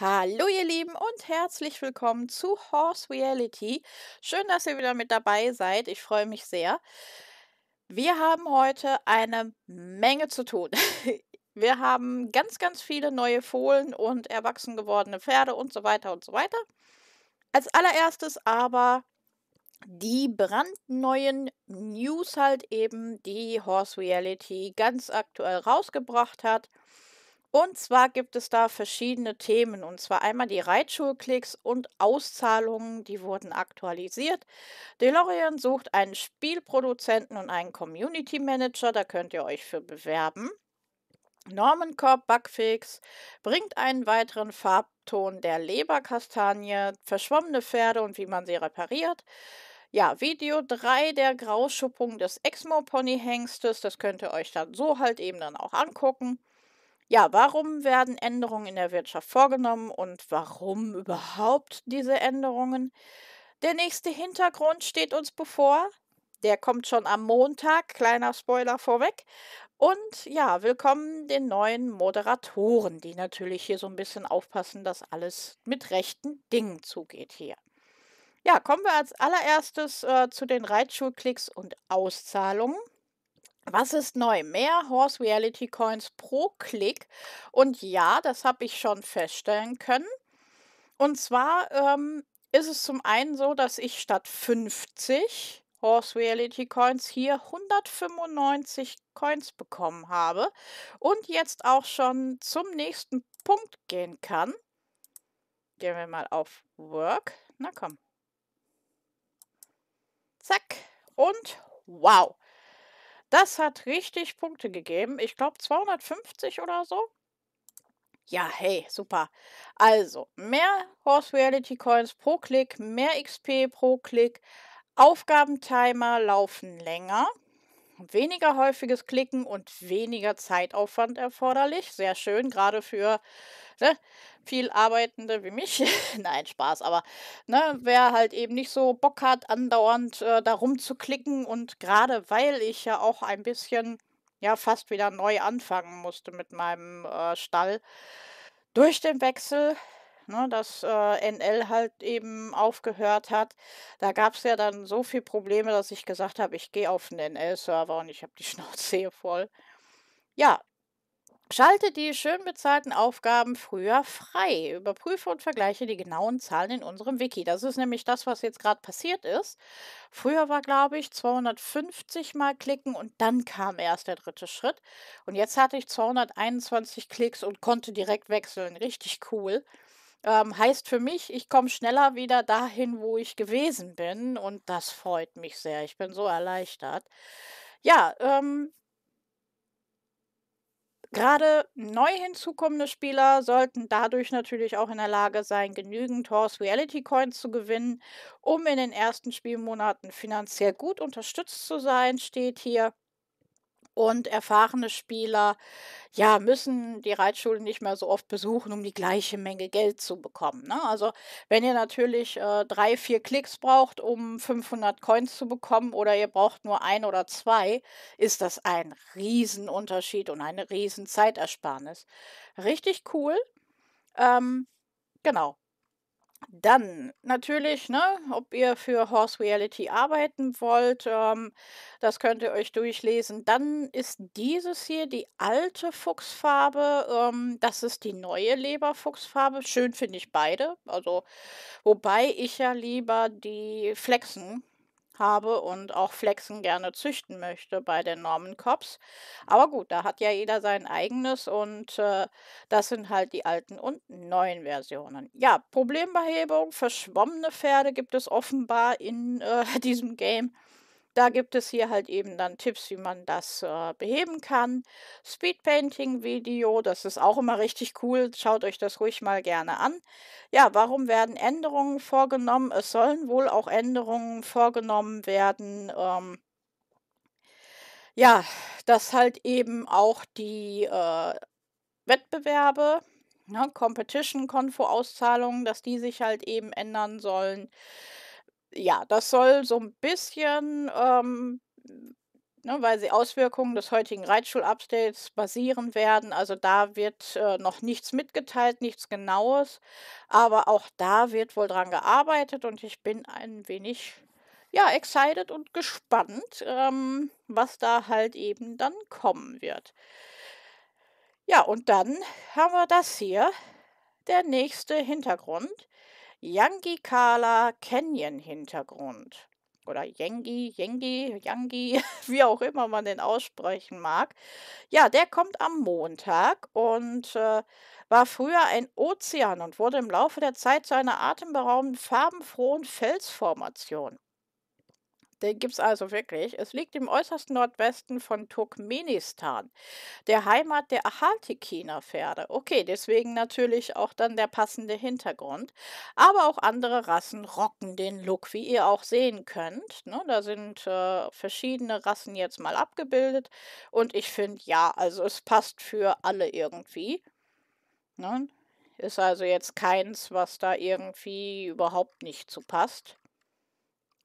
Hallo ihr Lieben und herzlich willkommen zu Horse Reality. Schön, dass ihr wieder mit dabei seid. Ich freue mich sehr. Wir haben heute eine Menge zu tun. Wir haben ganz, ganz viele neue Fohlen und erwachsen gewordene Pferde und so weiter und so weiter. Als allererstes aber die brandneuen News halt eben, die Horse Reality ganz aktuell rausgebracht hat. Und zwar gibt es da verschiedene Themen, und zwar einmal die Reitschulklicks und Auszahlungen, die wurden aktualisiert. DeLorean sucht einen Spielproduzenten und einen Community Manager, da könnt ihr euch für bewerben. Norman Corp Bugfix bringt einen weiteren Farbton der Leberkastanie, verschwommene Pferde und wie man sie repariert. Ja, Video 3 der Grauschuppung des Exmo-Pony-Hengstes, das könnt ihr euch dann so halt eben dann auch angucken. Ja, warum werden Änderungen in der Wirtschaft vorgenommen und warum überhaupt diese Änderungen? Der nächste Hintergrund steht uns bevor. Der kommt schon am Montag, kleiner Spoiler vorweg. Und ja, willkommen den neuen Moderatoren, die natürlich hier so ein bisschen aufpassen, dass alles mit rechten Dingen zugeht hier. Ja, kommen wir als allererstes äh, zu den Reitschulklicks und Auszahlungen. Was ist neu? Mehr Horse Reality Coins pro Klick. Und ja, das habe ich schon feststellen können. Und zwar ähm, ist es zum einen so, dass ich statt 50 Horse Reality Coins hier 195 Coins bekommen habe und jetzt auch schon zum nächsten Punkt gehen kann. Gehen wir mal auf Work. Na komm. Zack. Und wow. Das hat richtig Punkte gegeben. Ich glaube 250 oder so. Ja, hey, super. Also, mehr Horse Reality Coins pro Klick, mehr XP pro Klick, Aufgabentimer laufen länger, weniger häufiges Klicken und weniger Zeitaufwand erforderlich. Sehr schön, gerade für ne, viel Arbeitende wie mich, nein, Spaß, aber ne, wer halt eben nicht so Bock hat, andauernd äh, da rumzuklicken und gerade weil ich ja auch ein bisschen, ja, fast wieder neu anfangen musste mit meinem äh, Stall durch den Wechsel, Ne, dass äh, NL halt eben aufgehört hat. Da gab es ja dann so viele Probleme, dass ich gesagt habe, ich gehe auf den NL-Server und ich habe die Schnauze voll. Ja, Schalte die schön bezahlten Aufgaben früher frei. Überprüfe und vergleiche die genauen Zahlen in unserem Wiki. Das ist nämlich das, was jetzt gerade passiert ist. Früher war, glaube ich, 250 mal klicken und dann kam erst der dritte Schritt. Und jetzt hatte ich 221 Klicks und konnte direkt wechseln. Richtig cool. Ähm, heißt für mich, ich komme schneller wieder dahin, wo ich gewesen bin. Und das freut mich sehr. Ich bin so erleichtert. Ja, ähm, Gerade neu hinzukommende Spieler sollten dadurch natürlich auch in der Lage sein, genügend Horse Reality Coins zu gewinnen, um in den ersten Spielmonaten finanziell gut unterstützt zu sein, steht hier und erfahrene Spieler ja, müssen die Reitschule nicht mehr so oft besuchen, um die gleiche Menge Geld zu bekommen. Ne? Also wenn ihr natürlich äh, drei, vier Klicks braucht, um 500 Coins zu bekommen oder ihr braucht nur ein oder zwei, ist das ein Riesenunterschied und eine Riesenzeitersparnis. Richtig cool. Ähm, genau, dann natürlich, ne, ob ihr für Horse Reality arbeiten wollt, ähm, das könnt ihr euch durchlesen. Dann ist dieses hier die alte Fuchsfarbe, ähm, das ist die neue Leberfuchsfarbe. Schön finde ich beide, also wobei ich ja lieber die Flexen habe und auch Flexen gerne züchten möchte bei den Norman Cops. Aber gut, da hat ja jeder sein eigenes und äh, das sind halt die alten und neuen Versionen. Ja, Problembehebung, verschwommene Pferde gibt es offenbar in äh, diesem Game. Da gibt es hier halt eben dann Tipps, wie man das äh, beheben kann. Speed Painting video das ist auch immer richtig cool. Schaut euch das ruhig mal gerne an. Ja, warum werden Änderungen vorgenommen? Es sollen wohl auch Änderungen vorgenommen werden. Ähm, ja, dass halt eben auch die äh, Wettbewerbe, ne, competition auszahlungen dass die sich halt eben ändern sollen ja, das soll so ein bisschen, ähm, ne, weil sie Auswirkungen des heutigen Reitschul-Updates basieren werden. Also da wird äh, noch nichts mitgeteilt, nichts Genaues. Aber auch da wird wohl dran gearbeitet und ich bin ein wenig ja, excited und gespannt, ähm, was da halt eben dann kommen wird. Ja, und dann haben wir das hier, der nächste Hintergrund. Yangi Kala Canyon Hintergrund. Oder Yengi, Yengi, Yangi, wie auch immer man den aussprechen mag. Ja, der kommt am Montag und äh, war früher ein Ozean und wurde im Laufe der Zeit zu einer atemberaubenden, farbenfrohen Felsformation. Den gibt es also wirklich. Es liegt im äußersten Nordwesten von Turkmenistan, der Heimat der Achaltikiner-Pferde. Okay, deswegen natürlich auch dann der passende Hintergrund. Aber auch andere Rassen rocken den Look, wie ihr auch sehen könnt. Ne, da sind äh, verschiedene Rassen jetzt mal abgebildet. Und ich finde, ja, also es passt für alle irgendwie. Ne? Ist also jetzt keins, was da irgendwie überhaupt nicht zu passt.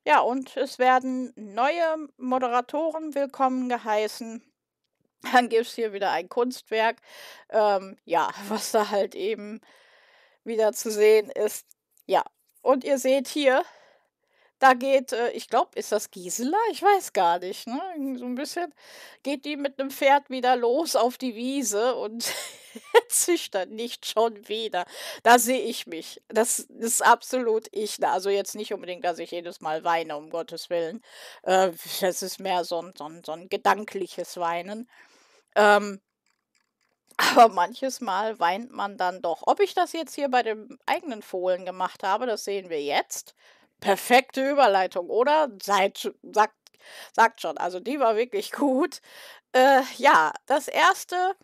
Ja, und es werden neue Moderatoren willkommen geheißen. Dann gibt es hier wieder ein Kunstwerk. Ähm, ja, was da halt eben wieder zu sehen ist. Ja, und ihr seht hier, da geht, äh, ich glaube, ist das Gisela? Ich weiß gar nicht. Ne? So ein bisschen geht die mit einem Pferd wieder los auf die Wiese und züchtert nicht schon wieder. Da sehe ich mich. Das ist absolut ich. Ne? Also jetzt nicht unbedingt, dass ich jedes Mal weine, um Gottes Willen. Äh, das ist mehr so ein, so ein, so ein gedankliches Weinen. Ähm, aber manches Mal weint man dann doch. Ob ich das jetzt hier bei den eigenen Fohlen gemacht habe, das sehen wir jetzt perfekte Überleitung, oder? Seid, sagt, sagt schon, also die war wirklich gut. Äh, ja, das erste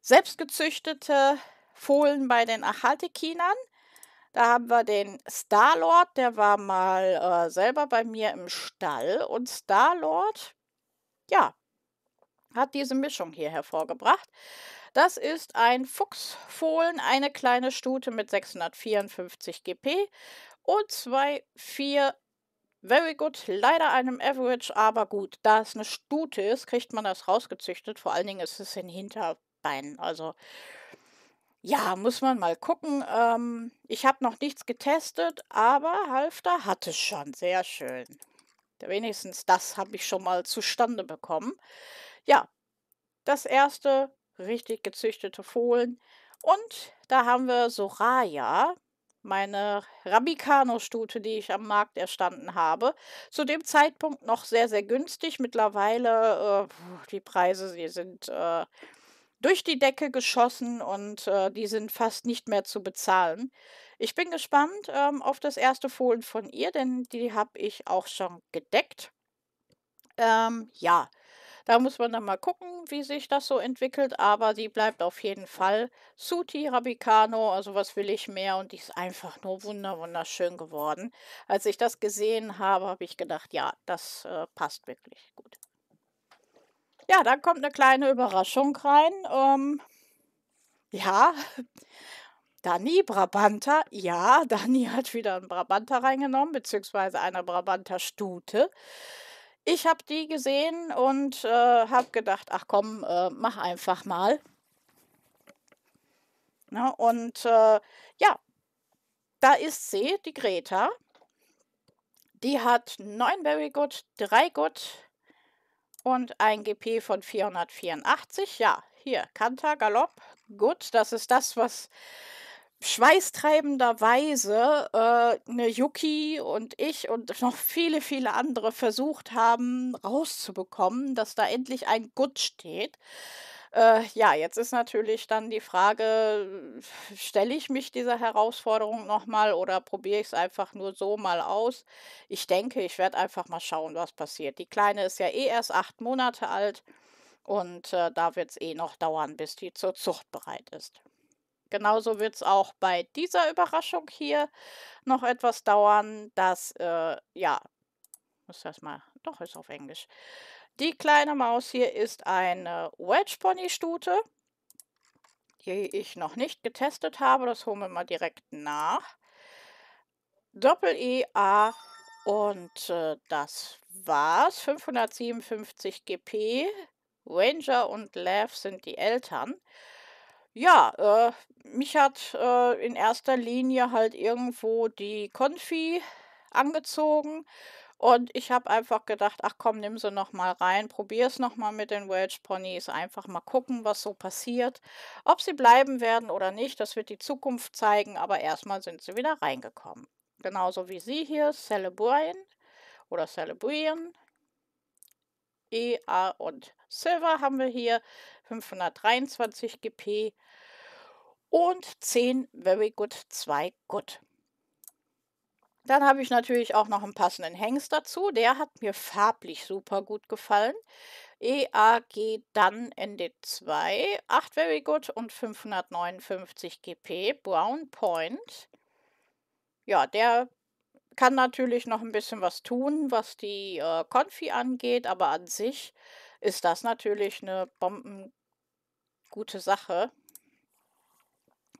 selbstgezüchtete Fohlen bei den Achaltekinern. Da haben wir den Starlord, der war mal äh, selber bei mir im Stall. Und Starlord, ja, hat diese Mischung hier hervorgebracht. Das ist ein Fuchsfohlen, eine kleine Stute mit 654 GP und zwei, vier. Very good, leider einem Average, aber gut. Da es eine Stute ist, kriegt man das rausgezüchtet. Vor allen Dingen ist es in Hinterbeinen. Also ja, muss man mal gucken. Ähm, ich habe noch nichts getestet, aber Halfter hat es schon. Sehr schön. Wenigstens das habe ich schon mal zustande bekommen. Ja, das erste richtig gezüchtete Fohlen. Und da haben wir Soraya meine Rabicano-Stute, die ich am Markt erstanden habe. Zu dem Zeitpunkt noch sehr, sehr günstig. Mittlerweile, äh, die Preise, die sind äh, durch die Decke geschossen und äh, die sind fast nicht mehr zu bezahlen. Ich bin gespannt ähm, auf das erste Fohlen von ihr, denn die habe ich auch schon gedeckt. Ähm, ja, da muss man dann mal gucken, wie sich das so entwickelt, aber die bleibt auf jeden Fall Suti Rabicano, also was will ich mehr und die ist einfach nur wunder wunderschön geworden. Als ich das gesehen habe, habe ich gedacht, ja, das äh, passt wirklich gut. Ja, dann kommt eine kleine Überraschung rein. Ähm, ja, Dani Brabanter, ja, Dani hat wieder einen Brabanter reingenommen, beziehungsweise eine Brabanter Stute. Ich habe die gesehen und äh, habe gedacht, ach komm, äh, mach einfach mal. Na, ne, und äh, ja, da ist sie, die Greta. Die hat 9 Very Good, 3 Good und ein GP von 484. Ja, hier, Kanter, Galopp, Gut. Das ist das, was schweißtreibenderweise Weise äh, eine Yuki und ich und noch viele, viele andere versucht haben, rauszubekommen, dass da endlich ein Gut steht. Äh, ja, jetzt ist natürlich dann die Frage, stelle ich mich dieser Herausforderung nochmal oder probiere ich es einfach nur so mal aus? Ich denke, ich werde einfach mal schauen, was passiert. Die Kleine ist ja eh erst acht Monate alt und äh, da wird es eh noch dauern, bis die zur Zucht bereit ist. Genauso wird es auch bei dieser Überraschung hier noch etwas dauern, dass, äh, ja, muss das mal, doch, ist auf Englisch. Die kleine Maus hier ist eine Wedge-Pony-Stute, die ich noch nicht getestet habe. Das holen wir mal direkt nach. doppel e a und äh, das war's. 557 GP. Ranger und Lev sind die Eltern. Ja, äh, mich hat äh, in erster Linie halt irgendwo die Konfi angezogen und ich habe einfach gedacht, ach komm, nimm sie noch mal rein, probier es noch mal mit den Welsh Ponys, einfach mal gucken, was so passiert, ob sie bleiben werden oder nicht, das wird die Zukunft zeigen, aber erstmal sind sie wieder reingekommen. Genauso wie sie hier, Celebrian oder Celebrian, EA und Silver haben wir hier, 523 GP und 10 Very Good, 2 Good. Dann habe ich natürlich auch noch einen passenden Hengst dazu. Der hat mir farblich super gut gefallen. EAG dann ND2, 8 Very Good und 559 GP Brown Point. Ja, der kann natürlich noch ein bisschen was tun, was die äh, Confi angeht, aber an sich ist das natürlich eine bombengute Sache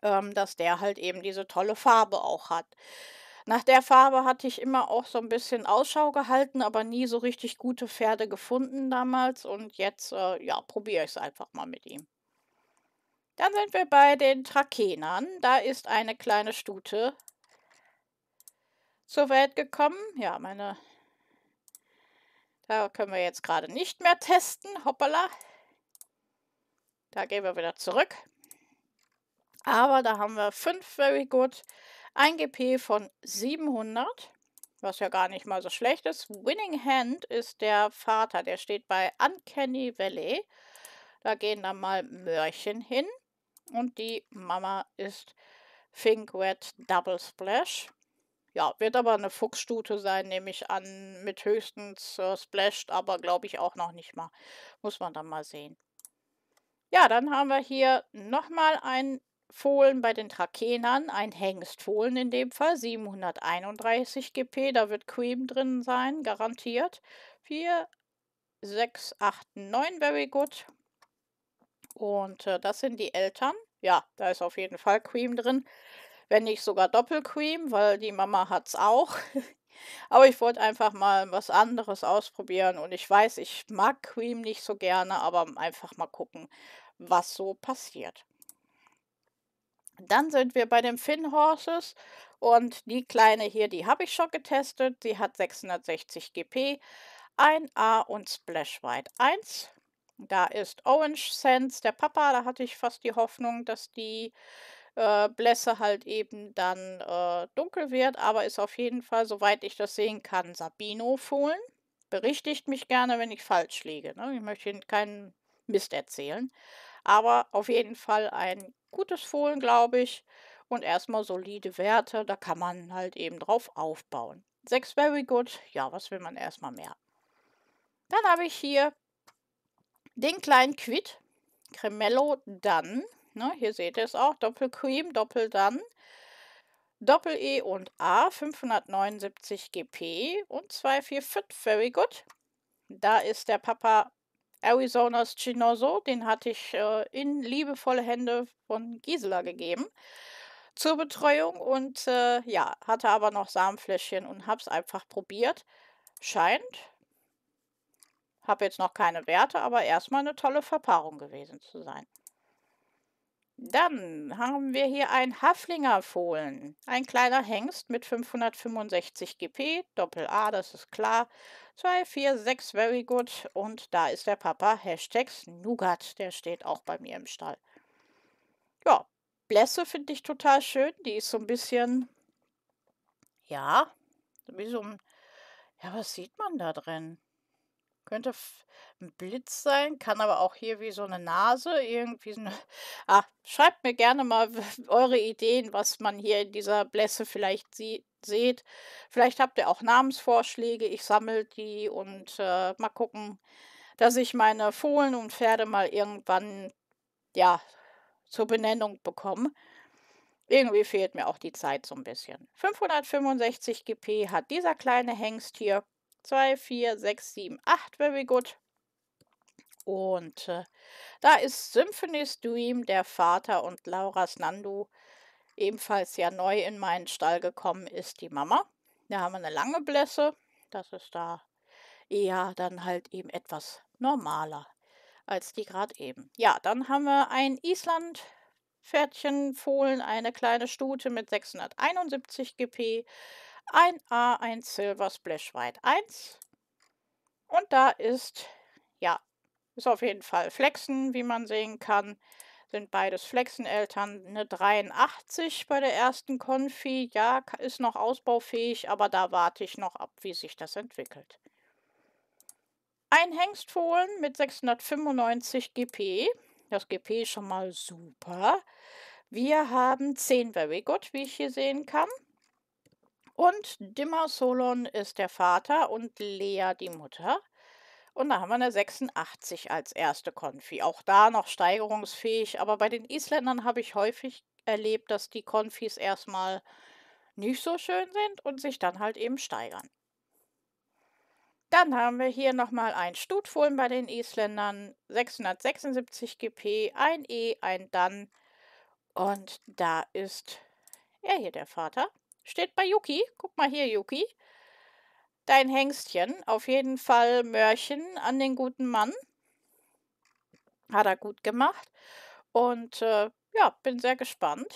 ähm, dass der halt eben diese tolle Farbe auch hat. Nach der Farbe hatte ich immer auch so ein bisschen Ausschau gehalten, aber nie so richtig gute Pferde gefunden damals. Und jetzt, äh, ja, probiere ich es einfach mal mit ihm. Dann sind wir bei den Trakenern. Da ist eine kleine Stute zur Welt gekommen. Ja, meine... Da können wir jetzt gerade nicht mehr testen. Hoppala. Da gehen wir wieder zurück. Aber da haben wir 5 Very Good, ein GP von 700, was ja gar nicht mal so schlecht ist. Winning Hand ist der Vater, der steht bei Uncanny Valley. Da gehen dann mal Mörchen hin. Und die Mama ist Fink Red Double Splash. Ja, wird aber eine Fuchsstute sein, nehme ich an. Mit höchstens äh, Splashed, aber glaube ich auch noch nicht mal. Muss man dann mal sehen. Ja, dann haben wir hier nochmal ein Fohlen bei den Trakenern, ein Hengstfohlen in dem Fall, 731 GP, da wird Cream drin sein, garantiert. 4, 6, 8, 9, very good. Und äh, das sind die Eltern. Ja, da ist auf jeden Fall Cream drin. Wenn nicht sogar Doppelcream, weil die Mama hat es auch. Aber ich wollte einfach mal was anderes ausprobieren und ich weiß, ich mag Cream nicht so gerne, aber einfach mal gucken, was so passiert. Dann sind wir bei den Finn Horses und die kleine hier, die habe ich schon getestet. Sie hat 660 GP, 1A und Splash White 1. Da ist Orange Sense, der Papa, da hatte ich fast die Hoffnung, dass die äh, Blässe halt eben dann äh, dunkel wird, aber ist auf jeden Fall, soweit ich das sehen kann, Sabino-Fohlen. Berichtigt mich gerne, wenn ich falsch liege. Ne? Ich möchte Ihnen keinen Mist erzählen. Aber auf jeden Fall ein gutes Fohlen, glaube ich. Und erstmal solide Werte, da kann man halt eben drauf aufbauen. Sechs Very Good, ja, was will man erstmal mehr? Dann habe ich hier den kleinen Quid, Cremello Dann. Ne, hier seht ihr es auch, Doppelcream, Doppel Dann. Doppel-E und A, 579 GP und 245, very good. Da ist der Papa Arizonas Chinoso, den hatte ich äh, in liebevolle Hände von Gisela gegeben zur Betreuung und äh, ja, hatte aber noch Samenfläschchen und habe es einfach probiert. Scheint, habe jetzt noch keine Werte, aber erstmal eine tolle Verpaarung gewesen zu sein. Dann haben wir hier ein Haflingerfohlen. Ein kleiner Hengst mit 565 GP, Doppel A, das ist klar. 2, 4, 6, very good. Und da ist der Papa, Hashtags Nougat, der steht auch bei mir im Stall. Ja, Blässe finde ich total schön. Die ist so ein bisschen, ja, wie so ein, ja, was sieht man da drin? Könnte ein hm, Blitz sein, kann aber auch hier wie so eine Nase, irgendwie so eine. Ah, schreibt mir gerne mal eure Ideen, was man hier in dieser Blässe vielleicht sieht. Vielleicht habt ihr auch Namensvorschläge. Ich sammle die und äh, mal gucken, dass ich meine Fohlen und Pferde mal irgendwann ja zur Benennung bekomme. Irgendwie fehlt mir auch die Zeit so ein bisschen. 565 GP hat dieser kleine Hengst hier. 2, 4, 6, 7, 8. Very good. Und äh, da ist Symphony's Dream, der Vater und Laura's Nandu, ebenfalls ja neu in meinen Stall gekommen ist, die Mama. Da haben wir eine lange Blässe. Das ist da eher dann halt eben etwas normaler als die gerade eben. Ja, dann haben wir ein Island. Pferdchen, Fohlen, eine kleine Stute mit 671 GP, ein A, ein Silver Splash White 1. Und da ist, ja, ist auf jeden Fall Flexen, wie man sehen kann. Sind beides Flexeneltern. Eine 83 bei der ersten Konfi. Ja, ist noch ausbaufähig, aber da warte ich noch ab, wie sich das entwickelt. Ein Hengstfohlen mit 695 GP. Das GP ist schon mal super. Wir haben 10 Very Good, wie ich hier sehen kann. Und Dimmer Solon ist der Vater und Lea die Mutter. Und da haben wir eine 86 als erste Konfi. Auch da noch steigerungsfähig. Aber bei den Isländern habe ich häufig erlebt, dass die Konfis erstmal nicht so schön sind und sich dann halt eben steigern. Dann haben wir hier nochmal ein Stutfohlen bei den Isländern. 676 GP, ein E, ein Dann. Und da ist er hier der Vater steht bei Yuki. Guck mal hier, Yuki. Dein Hengstchen. Auf jeden Fall Mörchen an den guten Mann. Hat er gut gemacht. Und äh, ja, bin sehr gespannt.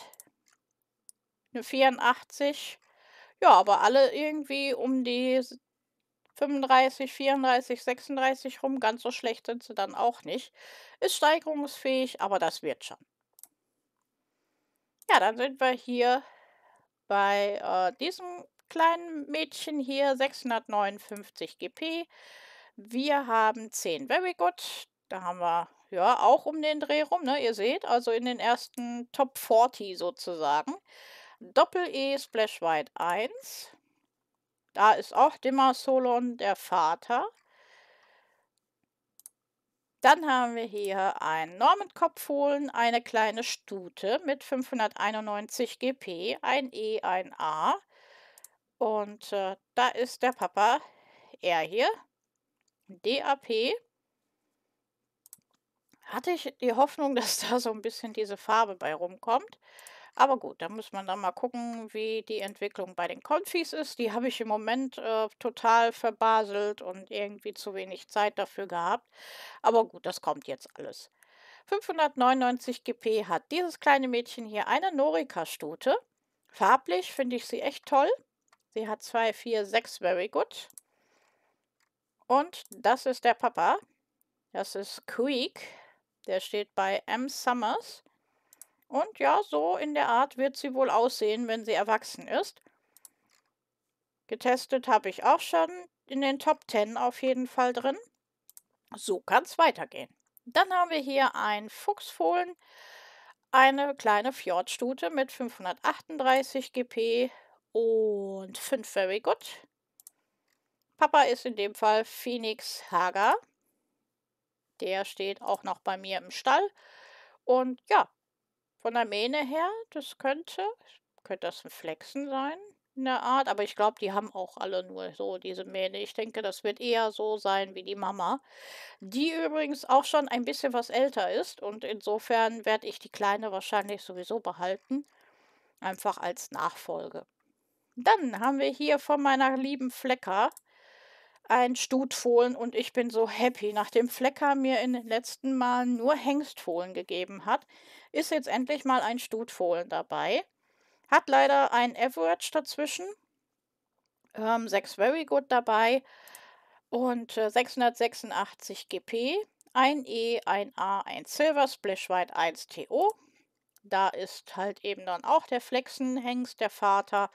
Eine 84. Ja, aber alle irgendwie um die 35, 34, 36 rum. Ganz so schlecht sind sie dann auch nicht. Ist steigerungsfähig, aber das wird schon. Ja, dann sind wir hier bei äh, diesem kleinen Mädchen hier 659 GP. Wir haben 10 Very Good. Da haben wir ja auch um den Dreh rum, ne? ihr seht, also in den ersten Top 40 sozusagen. Doppel-E Splash White 1. Da ist auch Dimmer Solon der Vater. Dann haben wir hier einen Normenkopfholen, eine kleine Stute mit 591 GP, ein E, ein A. Und äh, da ist der Papa, er hier, DAP. Hatte ich die Hoffnung, dass da so ein bisschen diese Farbe bei rumkommt. Aber gut, da muss man dann mal gucken, wie die Entwicklung bei den Konfis ist. Die habe ich im Moment äh, total verbaselt und irgendwie zu wenig Zeit dafür gehabt. Aber gut, das kommt jetzt alles. 599 GP hat dieses kleine Mädchen hier eine Norika-Stute. Farblich finde ich sie echt toll. Sie hat 2, 4, 6 Very Good. Und das ist der Papa. Das ist Quick. Der steht bei M. Summers. Und ja, so in der Art wird sie wohl aussehen, wenn sie erwachsen ist. Getestet habe ich auch schon in den Top 10 auf jeden Fall drin. So kann es weitergehen. Dann haben wir hier ein Fuchsfohlen, eine kleine Fjordstute mit 538 GP und 5 Very Good. Papa ist in dem Fall Phoenix Hager. Der steht auch noch bei mir im Stall. Und ja, von der Mähne her, das könnte, könnte das ein Flexen sein, in der Art. Aber ich glaube, die haben auch alle nur so diese Mähne. Ich denke, das wird eher so sein wie die Mama. Die übrigens auch schon ein bisschen was älter ist. Und insofern werde ich die Kleine wahrscheinlich sowieso behalten. Einfach als Nachfolge. Dann haben wir hier von meiner lieben Flecker ein Stutfohlen und ich bin so happy, nachdem Flecker mir in den letzten Malen nur Hengstfohlen gegeben hat, ist jetzt endlich mal ein Stutfohlen dabei. Hat leider ein Average dazwischen. Ähm, 6 Very Good dabei und äh, 686 GP. Ein E, ein A, ein Silver, Splash White 1 TO. Da ist halt eben dann auch der Flexenhengst, der Vater.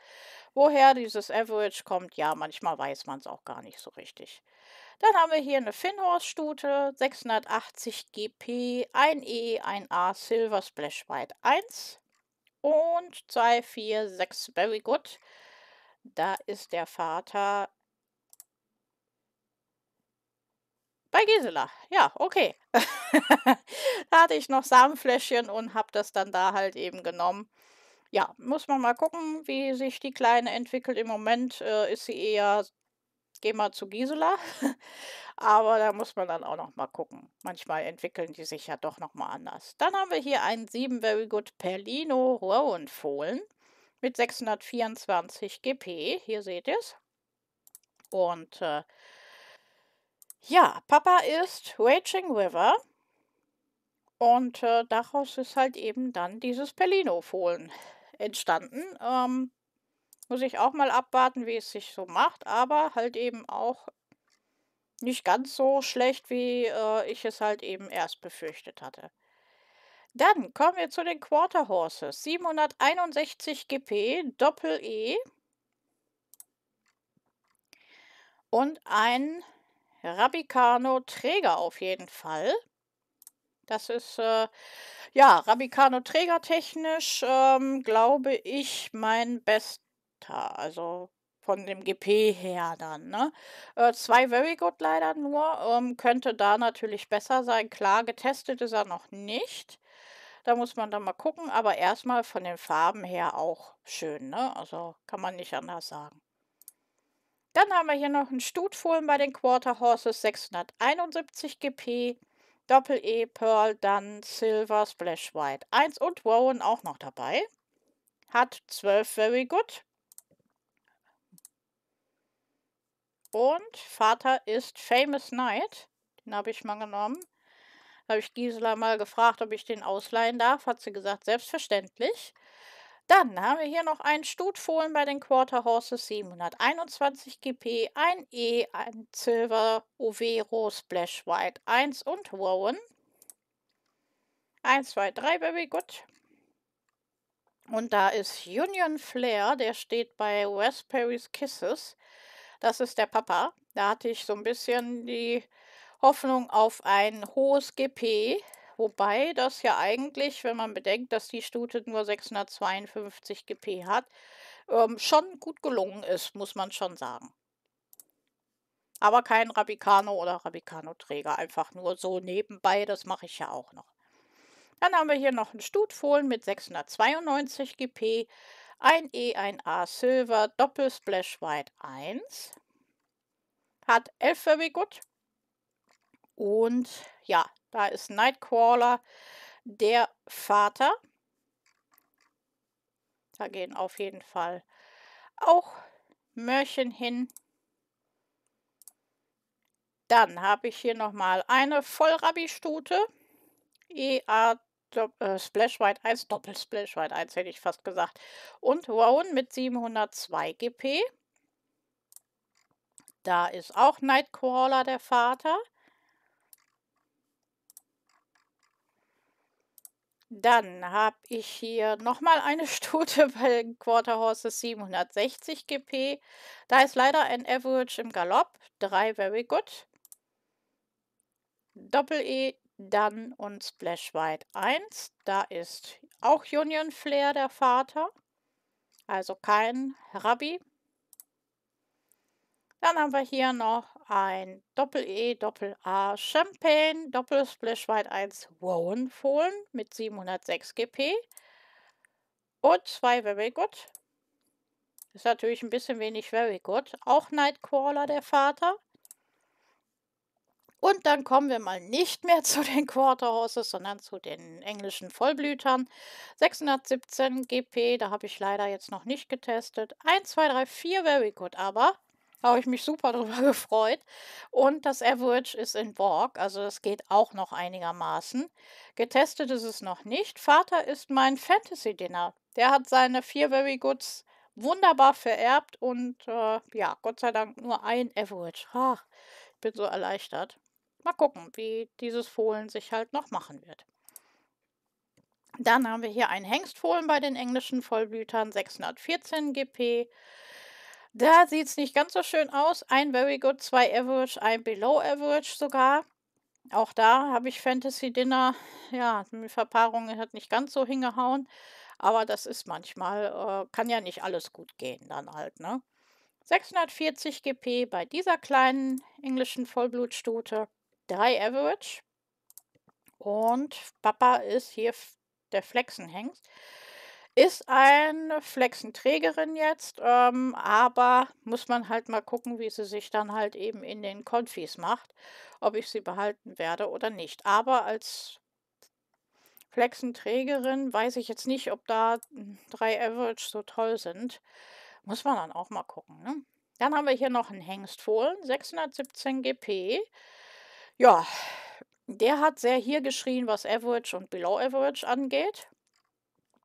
Woher dieses Average kommt, ja, manchmal weiß man es auch gar nicht so richtig. Dann haben wir hier eine Finnhorst-Stute, 680 GP, 1E, 1A Silver Splash White 1 und 2, 4, 6, very good. Da ist der Vater bei Gisela. Ja, okay. da hatte ich noch Samenfläschchen und habe das dann da halt eben genommen ja, muss man mal gucken, wie sich die Kleine entwickelt. Im Moment äh, ist sie eher geh mal zu Gisela. Aber da muss man dann auch noch mal gucken. Manchmal entwickeln die sich ja doch noch mal anders. Dann haben wir hier einen 7 Very Good Perlino Rowan-Fohlen mit 624 GP. Hier seht ihr es. Und äh, ja, Papa ist Raging River. Und äh, daraus ist halt eben dann dieses Perlino-Fohlen entstanden. Ähm, muss ich auch mal abwarten, wie es sich so macht, aber halt eben auch nicht ganz so schlecht, wie äh, ich es halt eben erst befürchtet hatte. Dann kommen wir zu den Quarter Horses. 761 GP, Doppel-E und ein Rabicano-Träger auf jeden Fall. Das ist, äh, ja, Rabicano Träger technisch, ähm, glaube ich, mein Best weiter. Also von dem GP her dann. Ne? Äh, zwei Very Good leider nur. Ähm, könnte da natürlich besser sein. Klar, getestet ist er noch nicht. Da muss man dann mal gucken. Aber erstmal von den Farben her auch schön. Ne? Also kann man nicht anders sagen. Dann haben wir hier noch einen Stutfohlen bei den Quarter Horses 671 GP. Doppel-E, Pearl, dann Silver, Splash White 1 und Rowan auch noch dabei. Hat 12 Very Good Und Vater ist Famous Knight. Den habe ich mal genommen. Da Habe ich Gisela mal gefragt, ob ich den ausleihen darf. Hat sie gesagt, selbstverständlich. Dann haben wir hier noch einen Stutfohlen bei den Quarter Horses 721 GP, ein E, ein Silver, Overo, Splash White 1 und Rowan. 1, 2, 3, Baby, gut. Und da ist Union Flair, der steht bei Raspberries Kisses. Das ist der Papa. Da hatte ich so ein bisschen die Hoffnung auf ein hohes GP. Wobei das ja eigentlich, wenn man bedenkt, dass die Stute nur 652 GP hat, ähm, schon gut gelungen ist, muss man schon sagen. Aber kein Rabicano oder Rabicano-Träger, einfach nur so nebenbei, das mache ich ja auch noch. Dann haben wir hier noch einen Stutfohlen mit 692 GP ein E, ein A Silver, Doppelsplash White 1, hat 11 Very Good und ja, da ist Nightcrawler der Vater. Da gehen auf jeden Fall auch Mörchen hin. Dann habe ich hier nochmal eine Vollrabi-Stute. EA äh, Splash White 1, Doppel Splash White 1 hätte ich fast gesagt. Und Rowan mit 702 GP. Da ist auch Nightcrawler der Vater. Dann habe ich hier nochmal eine Stute bei Quarter Horses 760 GP. Da ist leider ein Average im Galopp. 3 Very Good. Doppel-E dann und Splash White 1. Da ist auch Union Flair der Vater. Also kein Rabbi. Dann haben wir hier noch ein Doppel-E, Doppel-A Champagne, Doppel-Splash White 1 Wowen Fohlen mit 706 GP. Und zwei Very Good. Ist natürlich ein bisschen wenig Very Good. Auch Nightcrawler der Vater. Und dann kommen wir mal nicht mehr zu den Quarter Horses, sondern zu den englischen Vollblütern. 617 GP, da habe ich leider jetzt noch nicht getestet. 1, 2, 3, 4, very good, aber habe ich mich super drüber gefreut. Und das Average ist in Borg, also das geht auch noch einigermaßen. Getestet ist es noch nicht. Vater ist mein Fantasy-Dinner. Der hat seine vier Very Goods wunderbar vererbt und äh, ja, Gott sei Dank nur ein Average. Ha, ich bin so erleichtert mal gucken, wie dieses Fohlen sich halt noch machen wird. Dann haben wir hier einen Hengstfohlen bei den englischen Vollblütern, 614 GP. Da sieht es nicht ganz so schön aus. Ein Very Good, zwei Average, ein Below Average sogar. Auch da habe ich Fantasy Dinner. Ja, die Verpaarung hat nicht ganz so hingehauen. Aber das ist manchmal, äh, kann ja nicht alles gut gehen dann halt, ne? 640 GP bei dieser kleinen englischen Vollblutstute. 3 Average. Und Papa ist hier der Flexenhengst. Ist eine Flexenträgerin jetzt, ähm, aber muss man halt mal gucken, wie sie sich dann halt eben in den Konfis macht, ob ich sie behalten werde oder nicht. Aber als Flexenträgerin weiß ich jetzt nicht, ob da drei Average so toll sind. Muss man dann auch mal gucken. Ne? Dann haben wir hier noch einen Hengstfohlen, 617 GP. Ja, der hat sehr hier geschrien, was Average und Below Average angeht.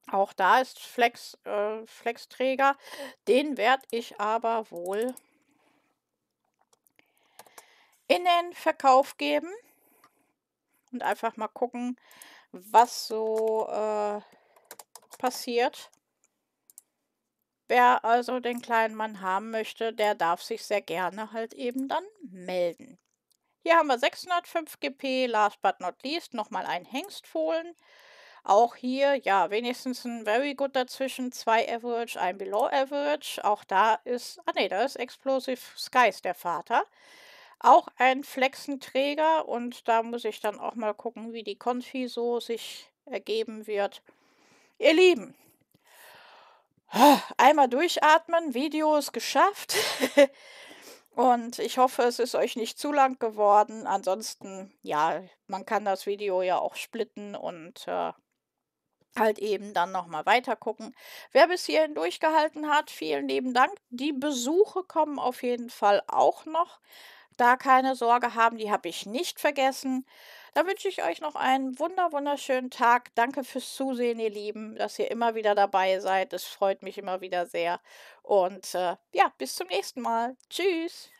Auch da ist Flex, äh, Flexträger. Den werde ich aber wohl in den Verkauf geben. Und einfach mal gucken, was so äh, passiert. Wer also den kleinen Mann haben möchte, der darf sich sehr gerne halt eben dann melden. Hier haben wir 605 GP, last but not least, nochmal ein Hengstfohlen. Auch hier, ja, wenigstens ein Very Good dazwischen, zwei Average, ein Below Average. Auch da ist, ah ne, da ist Explosive Skies der Vater. Auch ein Flexenträger und da muss ich dann auch mal gucken, wie die Konfi so sich ergeben wird. Ihr Lieben, einmal durchatmen, Video ist geschafft. Und ich hoffe, es ist euch nicht zu lang geworden. Ansonsten, ja, man kann das Video ja auch splitten und äh, halt eben dann nochmal weiter gucken. Wer bis hierhin durchgehalten hat, vielen lieben Dank. Die Besuche kommen auf jeden Fall auch noch. Da keine Sorge haben, die habe ich nicht vergessen. Da wünsche ich euch noch einen wunder, wunderschönen Tag. Danke fürs Zusehen, ihr Lieben, dass ihr immer wieder dabei seid. Es freut mich immer wieder sehr. Und äh, ja, bis zum nächsten Mal. Tschüss.